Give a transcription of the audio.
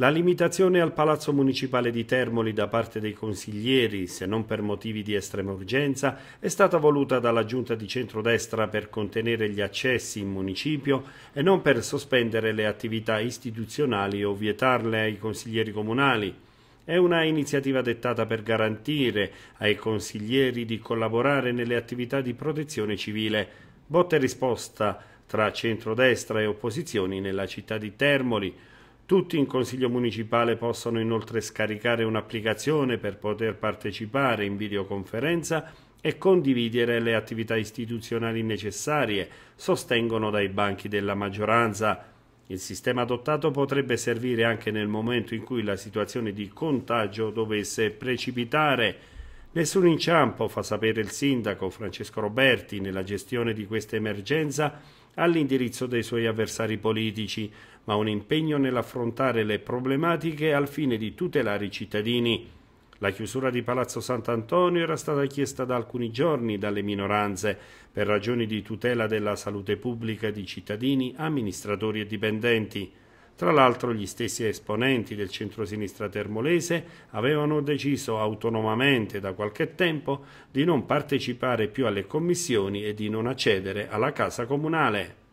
La limitazione al Palazzo Municipale di Termoli da parte dei consiglieri, se non per motivi di estrema urgenza, è stata voluta dalla giunta di centrodestra per contenere gli accessi in municipio e non per sospendere le attività istituzionali o vietarle ai consiglieri comunali. È una iniziativa dettata per garantire ai consiglieri di collaborare nelle attività di protezione civile. Botta e risposta tra centrodestra e opposizioni nella città di Termoli. Tutti in Consiglio Municipale possono inoltre scaricare un'applicazione per poter partecipare in videoconferenza e condividere le attività istituzionali necessarie, sostengono dai banchi della maggioranza. Il sistema adottato potrebbe servire anche nel momento in cui la situazione di contagio dovesse precipitare Nessun inciampo, fa sapere il sindaco Francesco Roberti, nella gestione di questa emergenza all'indirizzo dei suoi avversari politici, ma un impegno nell'affrontare le problematiche al fine di tutelare i cittadini. La chiusura di Palazzo Sant'Antonio era stata chiesta da alcuni giorni dalle minoranze per ragioni di tutela della salute pubblica di cittadini, amministratori e dipendenti. Tra l'altro gli stessi esponenti del centrosinistra termolese avevano deciso autonomamente da qualche tempo di non partecipare più alle commissioni e di non accedere alla casa comunale.